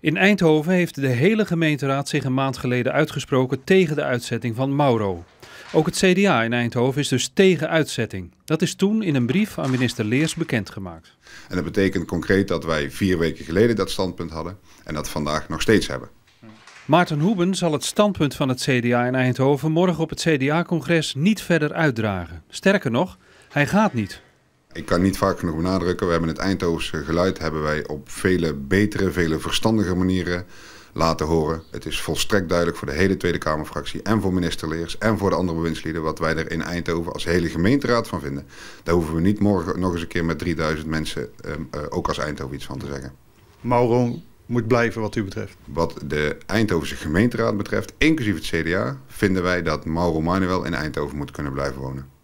In Eindhoven heeft de hele gemeenteraad zich een maand geleden uitgesproken tegen de uitzetting van Mauro. Ook het CDA in Eindhoven is dus tegen uitzetting. Dat is toen in een brief aan minister Leers bekendgemaakt. En dat betekent concreet dat wij vier weken geleden dat standpunt hadden en dat vandaag nog steeds hebben. Maarten Hoeben zal het standpunt van het CDA in Eindhoven morgen op het CDA-congres niet verder uitdragen. Sterker nog, hij gaat niet ik kan niet vaak genoeg benadrukken, we hebben het Eindhovense geluid hebben wij op vele betere, vele verstandige manieren laten horen. Het is volstrekt duidelijk voor de hele Tweede Kamerfractie en voor minister Leers en voor de andere bewindslieden wat wij er in Eindhoven als hele gemeenteraad van vinden. Daar hoeven we niet morgen nog eens een keer met 3000 mensen ehm, eh, ook als Eindhoven iets van te zeggen. Mauro moet blijven wat u betreft. Wat de Eindhovense gemeenteraad betreft, inclusief het CDA, vinden wij dat Mauro Manuel in Eindhoven moet kunnen blijven wonen.